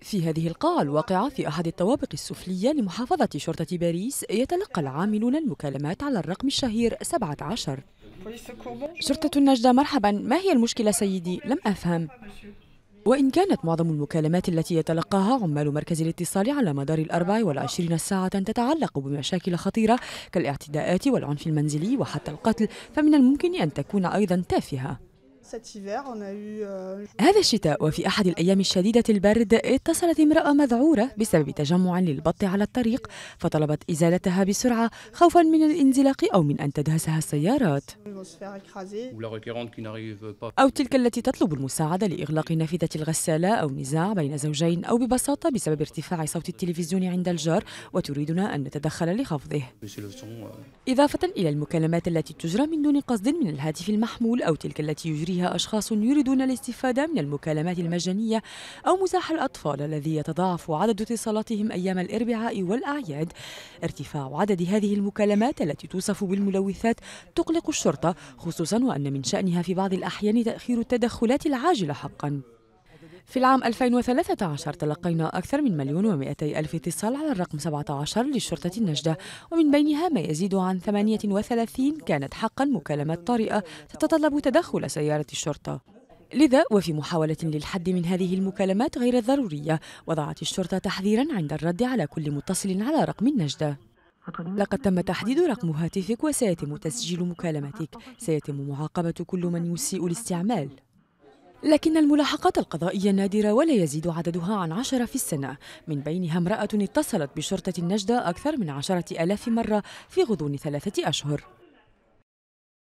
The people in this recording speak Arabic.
في هذه القاعة الواقعة في أحد الطوابق السفلية لمحافظة شرطة باريس يتلقى العاملون المكالمات على الرقم الشهير 17 شرطة النجدة مرحبا ما هي المشكلة سيدي؟ لم أفهم وإن كانت معظم المكالمات التي يتلقاها عمال مركز الاتصال على مدار الأربع والعشرين ساعة تتعلق بمشاكل خطيرة كالاعتداءات والعنف المنزلي وحتى القتل فمن الممكن أن تكون أيضا تافهة Euh, هذا الشتاء وفي أحد الأيام الشديدة البرد اتصلت امرأة مذعورة بسبب تجمع للبط على الطريق فطلبت إزالتها بسرعة خوفا من الانزلاق أو من أن تدهسها السيارات أو تلك التي تطلب المساعدة لإغلاق نافذة الغسالة أو نزاع بين زوجين أو ببساطة بسبب ارتفاع صوت التلفزيون عند الجار وتريدنا أن نتدخل لخفضه euh. إضافة إلى المكالمات التي تجرى من دون قصد من الهاتف المحمول أو تلك التي يجريها فيها أشخاص يريدون الاستفادة من المكالمات المجانية أو مزاح الأطفال الذي يتضاعف عدد اتصالاتهم أيام الإربعاء والأعياد ارتفاع عدد هذه المكالمات التي توصف بالملوثات تقلق الشرطة خصوصا وأن من شأنها في بعض الأحيان تأخير التدخلات العاجلة حقا في العام 2013 تلقينا أكثر من مليون ومئتي ألف اتصال على الرقم 17 لشرطة النجدة ومن بينها ما يزيد عن 38 كانت حقا مكالمات طارئة تتطلب تدخل سيارة الشرطة لذا وفي محاولة للحد من هذه المكالمات غير الضرورية وضعت الشرطة تحذيرا عند الرد على كل متصل على رقم النجدة لقد تم تحديد رقم هاتفك وسيتم تسجيل مكالماتك سيتم معاقبة كل من يسيء الاستعمال لكن الملاحقات القضائية نادرة ولا يزيد عددها عن عشرة في السنة من بينها امرأة اتصلت بشرطة النجدة أكثر من عشرة ألاف مرة في غضون ثلاثة أشهر